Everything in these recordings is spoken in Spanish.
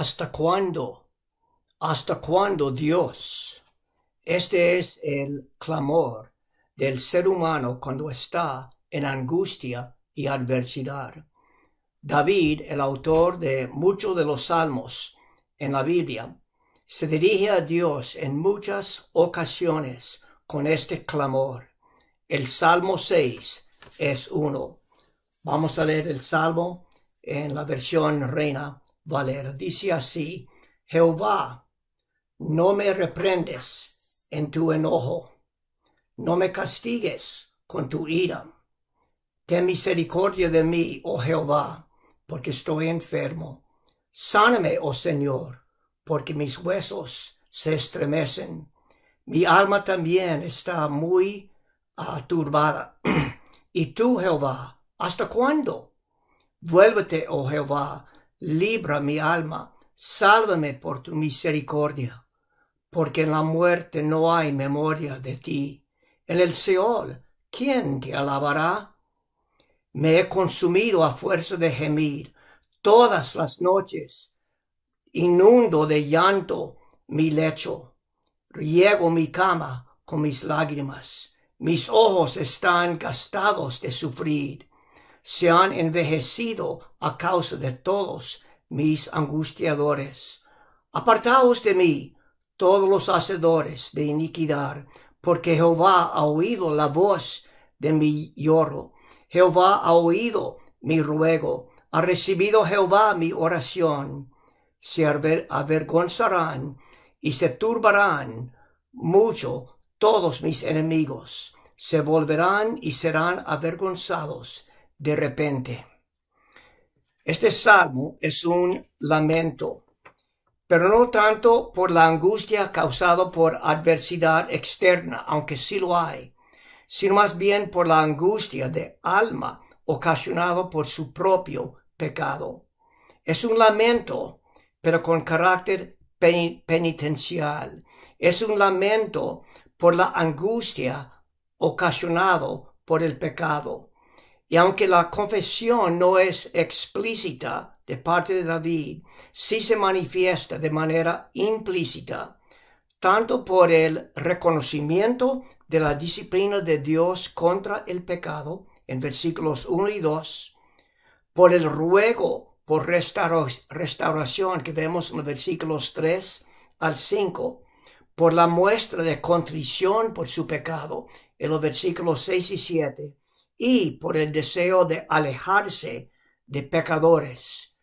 ¿Hasta cuándo? ¿Hasta cuándo Dios? Este es el clamor del ser humano cuando está en angustia y adversidad. David, el autor de muchos de los salmos en la Biblia, se dirige a Dios en muchas ocasiones con este clamor. El Salmo 6 es uno. Vamos a leer el Salmo en la versión Reina valer. Dice así, Jehová, no me reprendes en tu enojo, no me castigues con tu ira. Ten misericordia de mí, oh Jehová, porque estoy enfermo. Sáname, oh Señor, porque mis huesos se estremecen. Mi alma también está muy aturbada, y tú, Jehová, ¿hasta cuándo? Vuélvete, oh Jehová, libra mi alma, sálvame por tu misericordia, porque en la muerte no hay memoria de ti. En el Seol, ¿quién te alabará? Me he consumido a fuerza de gemir todas las noches, inundo de llanto mi lecho, riego mi cama con mis lágrimas, mis ojos están gastados de sufrir, se han envejecido a causa de todos mis angustiadores. Apartaos de mí, todos los hacedores de iniquidad, porque Jehová ha oído la voz de mi lloro. Jehová ha oído mi ruego. Ha recibido Jehová mi oración. Se avergonzarán y se turbarán mucho todos mis enemigos. Se volverán y serán avergonzados de repente. Este salmo es un lamento, pero no tanto por la angustia causada por adversidad externa, aunque sí lo hay, sino más bien por la angustia de alma ocasionada por su propio pecado. Es un lamento, pero con carácter penitencial. Es un lamento por la angustia ocasionado por el pecado y aunque la confesión no es explícita de parte de David, sí se manifiesta de manera implícita, tanto por el reconocimiento de la disciplina de Dios contra el pecado, en versículos 1 y 2, por el ruego por restauración que vemos en los versículos 3 al 5, por la muestra de contrición por su pecado en los versículos 6 y 7, y por el deseo de alejarse de pecadores,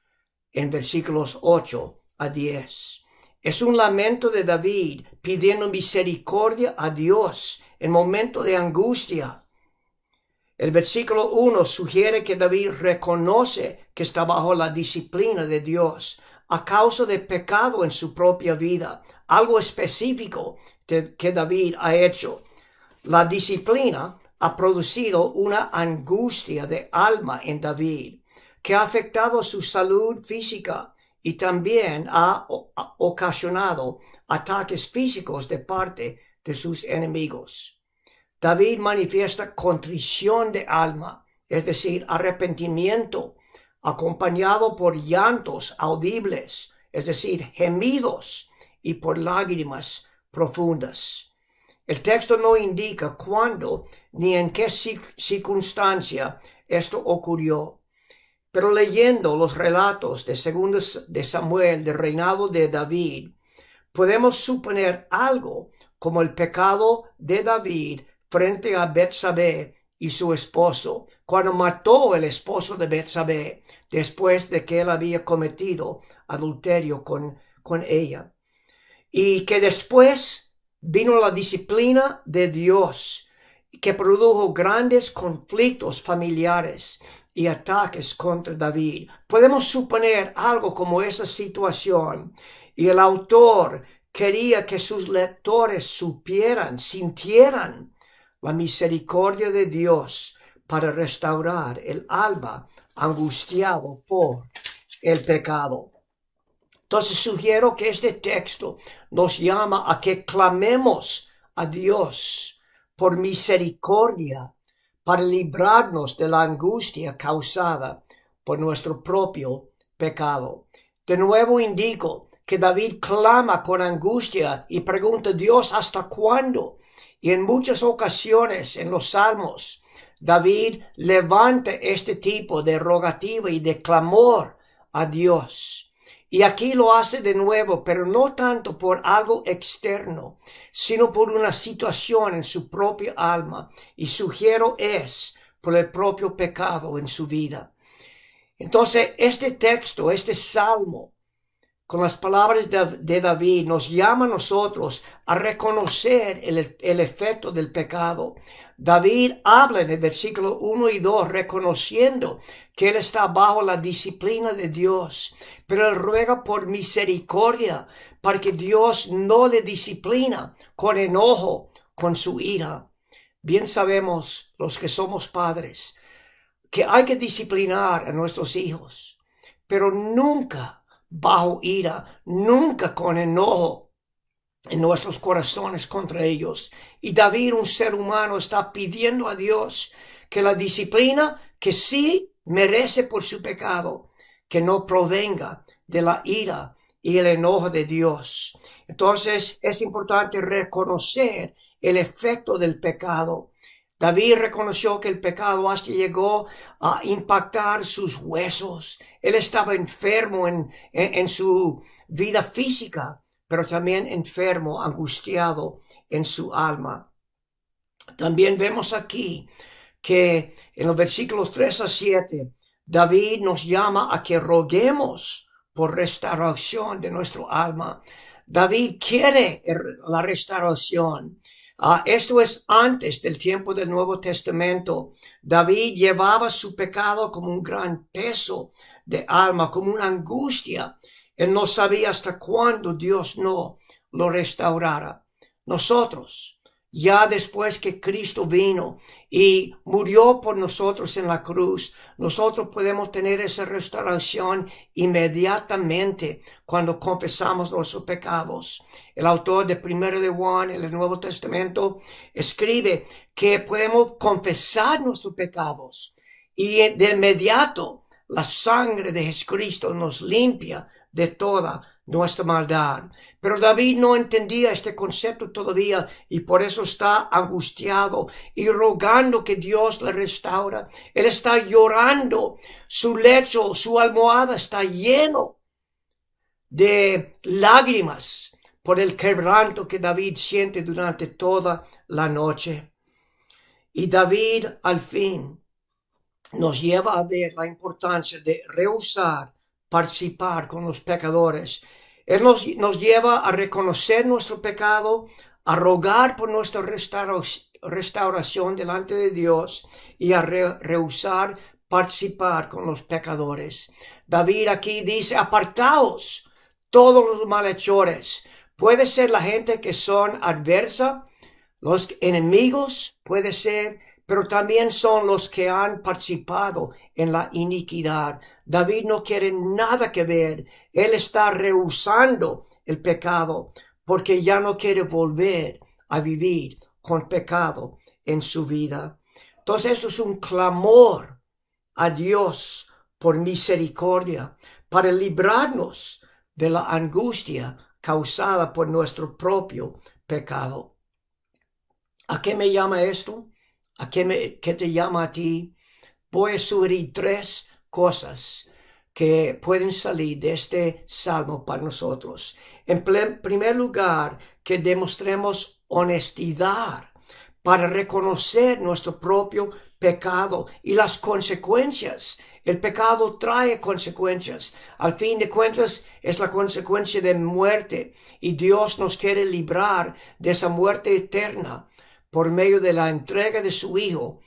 en versículos 8 a 10. Es un lamento de David pidiendo misericordia a Dios en momento de angustia. El versículo 1 sugiere que David reconoce que está bajo la disciplina de Dios a causa de pecado en su propia vida, algo específico que David ha hecho. La disciplina ha producido una angustia de alma en David que ha afectado su salud física y también ha ocasionado ataques físicos de parte de sus enemigos. David manifiesta contrición de alma, es decir, arrepentimiento, acompañado por llantos audibles, es decir, gemidos y por lágrimas profundas. El texto no indica cuándo ni en qué circunstancia esto ocurrió. Pero leyendo los relatos de segundo de Samuel del reinado de David, podemos suponer algo como el pecado de David frente a Betsabé y su esposo, cuando mató el esposo de Betsabé después de que él había cometido adulterio con, con ella. Y que después Vino la disciplina de Dios que produjo grandes conflictos familiares y ataques contra David. Podemos suponer algo como esa situación y el autor quería que sus lectores supieran, sintieran la misericordia de Dios para restaurar el alba angustiado por el pecado. Entonces sugiero que este texto nos llama a que clamemos a Dios por misericordia para librarnos de la angustia causada por nuestro propio pecado. De nuevo indico que David clama con angustia y pregunta a Dios hasta cuándo. Y en muchas ocasiones en los salmos, David levanta este tipo de rogativa y de clamor a Dios y aquí lo hace de nuevo, pero no tanto por algo externo, sino por una situación en su propia alma. Y sugiero es por el propio pecado en su vida. Entonces, este texto, este salmo, con las palabras de, David, nos llama a nosotros a reconocer el, el, efecto del pecado. David habla en el versículo 1 y 2 reconociendo que él está bajo la disciplina de Dios, pero él ruega por misericordia para que Dios no le disciplina con enojo, con su ira. Bien sabemos los que somos padres que hay que disciplinar a nuestros hijos, pero nunca bajo ira, nunca con enojo en nuestros corazones contra ellos. Y David, un ser humano, está pidiendo a Dios que la disciplina que sí merece por su pecado, que no provenga de la ira y el enojo de Dios. Entonces es importante reconocer el efecto del pecado David reconoció que el pecado hasta llegó a impactar sus huesos. Él estaba enfermo en, su vida física, pero también enfermo, angustiado en su alma. También vemos aquí que en los versículos 3 a 7, David nos llama a que roguemos por restauración de nuestro alma. David quiere la restauración Ah, esto es antes del tiempo del Nuevo Testamento. David llevaba su pecado como un gran peso de alma, como una angustia. Él no sabía hasta cuándo Dios no lo restaurara. Nosotros, ya después que Cristo vino y murió por nosotros en la cruz, nosotros podemos tener esa restauración inmediatamente cuando confesamos nuestros pecados. El autor de Primero de Juan en el Nuevo Testamento escribe que podemos confesar nuestros pecados y de inmediato la sangre de Jesucristo nos limpia de toda nuestra maldad. Pero David no entendía este concepto todavía y por eso está angustiado y rogando que Dios le restaura. Él está llorando, su lecho, su almohada está lleno de lágrimas por el quebranto que David siente durante toda la noche. Y David al fin nos lleva a ver la importancia de rehusar participar con los pecadores. Él nos, nos lleva a reconocer nuestro pecado, a rogar por nuestra restauración delante de Dios y a rehusar participar con los pecadores. David aquí dice, apartaos todos los malhechores. Puede ser la gente que son adversa, los enemigos, puede ser pero también son los que han participado en la iniquidad. David no quiere nada que ver. Él está rehusando el pecado porque ya no quiere volver a vivir con pecado en su vida. Entonces esto es un clamor a Dios por misericordia para librarnos de la angustia causada por nuestro propio pecado. ¿A qué me llama esto? ¿A qué, te llama a ti? Voy pues a sugerir tres cosas que pueden salir de este salmo para nosotros. En primer lugar, que demostremos honestidad para reconocer nuestro propio pecado y las consecuencias. El pecado trae consecuencias. Al fin de cuentas es la consecuencia de muerte y Dios nos quiere librar de esa muerte eterna por medio de la entrega de su Hijo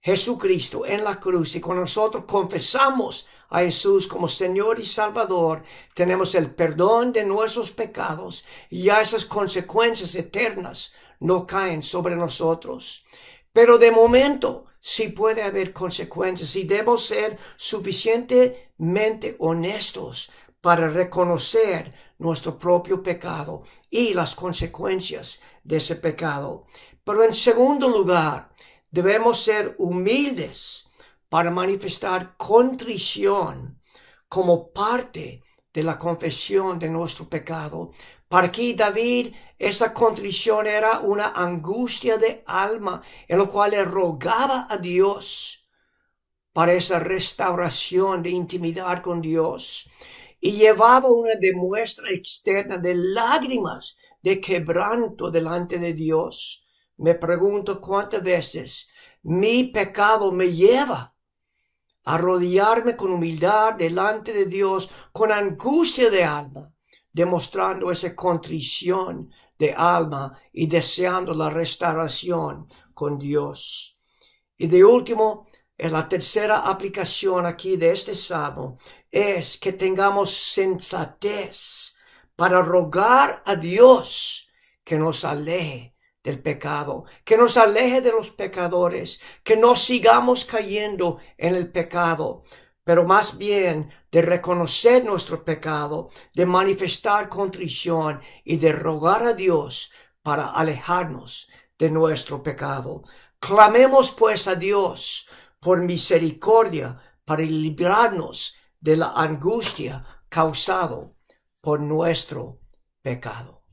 Jesucristo en la cruz. Y con nosotros confesamos a Jesús como Señor y Salvador, tenemos el perdón de nuestros pecados y a esas consecuencias eternas no caen sobre nosotros. Pero de momento sí puede haber consecuencias y debo ser suficientemente honestos para reconocer nuestro propio pecado y las consecuencias de ese pecado. Pero en segundo lugar, debemos ser humildes para manifestar contrición como parte de la confesión de nuestro pecado. Para aquí David, esa contrición era una angustia de alma en lo cual le rogaba a Dios para esa restauración de intimidad con Dios y llevaba una demuestra externa de lágrimas de quebranto delante de Dios me pregunto cuántas veces mi pecado me lleva a rodearme con humildad delante de Dios, con angustia de alma, demostrando esa contrición de alma y deseando la restauración con Dios. Y de último, eh, la tercera aplicación aquí de este sábado es que tengamos sensatez para rogar a Dios que nos aleje del pecado, que nos aleje de los pecadores, que no sigamos cayendo en el pecado, pero más bien de reconocer nuestro pecado, de manifestar contrición y de rogar a Dios para alejarnos de nuestro pecado. Clamemos pues a Dios por misericordia para librarnos de la angustia causado por nuestro pecado.